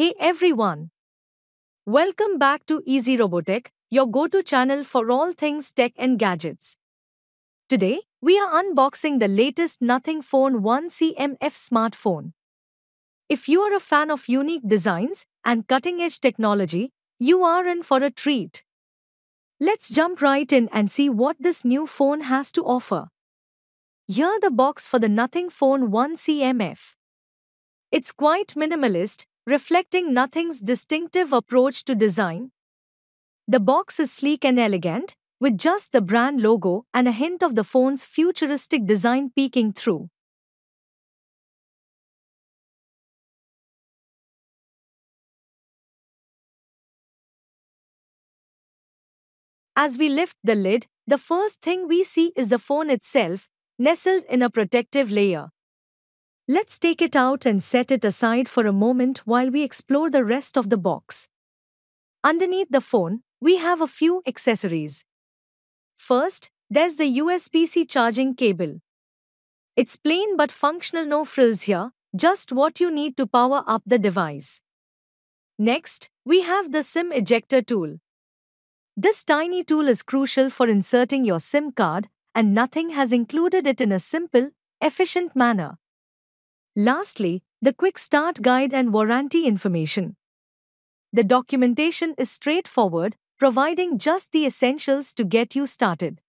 Hey everyone! Welcome back to Easy Robotech, your go to channel for all things tech and gadgets. Today, we are unboxing the latest Nothing Phone 1 CMF smartphone. If you are a fan of unique designs and cutting edge technology, you are in for a treat. Let's jump right in and see what this new phone has to offer. Here the box for the Nothing Phone 1 CMF. It's quite minimalist reflecting Nothing's distinctive approach to design. The box is sleek and elegant, with just the brand logo and a hint of the phone's futuristic design peeking through. As we lift the lid, the first thing we see is the phone itself, nestled in a protective layer. Let's take it out and set it aside for a moment while we explore the rest of the box. Underneath the phone, we have a few accessories. First, there's the USB-C charging cable. It's plain but functional no frills here, just what you need to power up the device. Next, we have the SIM ejector tool. This tiny tool is crucial for inserting your SIM card and nothing has included it in a simple, efficient manner. Lastly, the Quick Start Guide and Warranty Information. The documentation is straightforward, providing just the essentials to get you started.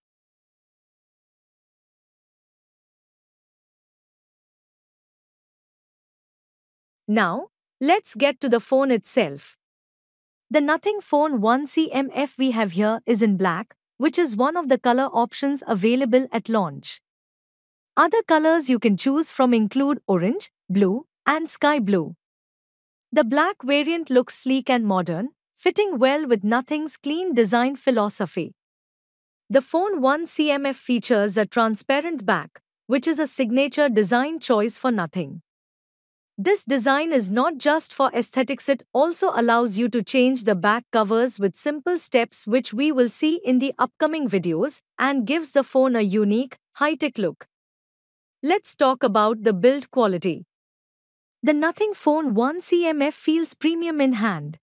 Now, let's get to the phone itself. The Nothing Phone 1CMF we have here is in black, which is one of the color options available at launch. Other colors you can choose from include orange, blue, and sky blue. The black variant looks sleek and modern, fitting well with Nothing's clean design philosophy. The Phone 1 CMF features a transparent back, which is a signature design choice for Nothing. This design is not just for aesthetics, it also allows you to change the back covers with simple steps, which we will see in the upcoming videos, and gives the phone a unique, high tech look. Let's talk about the build quality. The Nothing Phone 1 CMF feels premium in hand.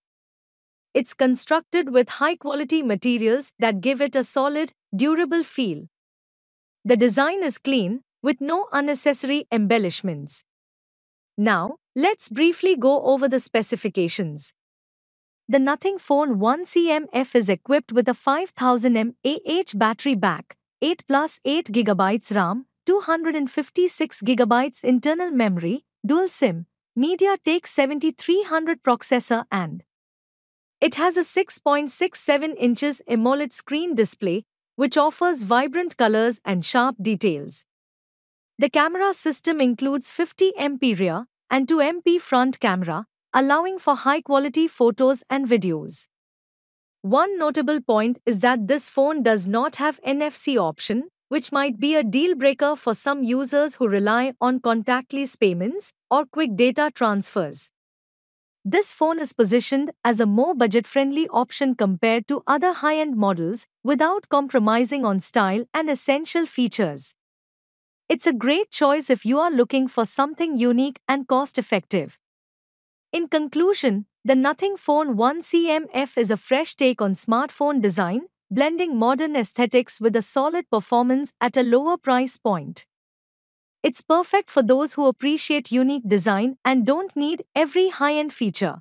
It's constructed with high quality materials that give it a solid, durable feel. The design is clean, with no unnecessary embellishments. Now, let's briefly go over the specifications. The Nothing Phone 1 CMF is equipped with a 5000 mAh battery back, 8 plus 8 GB RAM, 256 GB internal memory, dual SIM, MediaTek 7300 processor and it has a 6.67 inches AMOLED screen display which offers vibrant colors and sharp details. The camera system includes 50 MP rear and 2 MP front camera, allowing for high-quality photos and videos. One notable point is that this phone does not have NFC option, which might be a deal breaker for some users who rely on contactless payments or quick data transfers. This phone is positioned as a more budget friendly option compared to other high end models without compromising on style and essential features. It's a great choice if you are looking for something unique and cost effective. In conclusion, the Nothing Phone 1 CMF is a fresh take on smartphone design blending modern aesthetics with a solid performance at a lower price point. It's perfect for those who appreciate unique design and don't need every high end feature.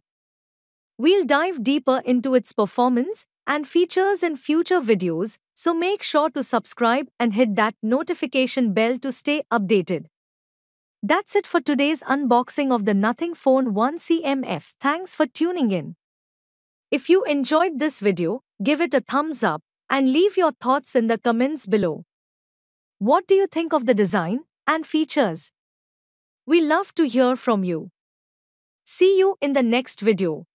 We'll dive deeper into its performance and features in future videos, so make sure to subscribe and hit that notification bell to stay updated. That's it for today's unboxing of the Nothing Phone 1CMF. Thanks for tuning in. If you enjoyed this video, give it a thumbs up, and leave your thoughts in the comments below. What do you think of the design and features? We love to hear from you. See you in the next video.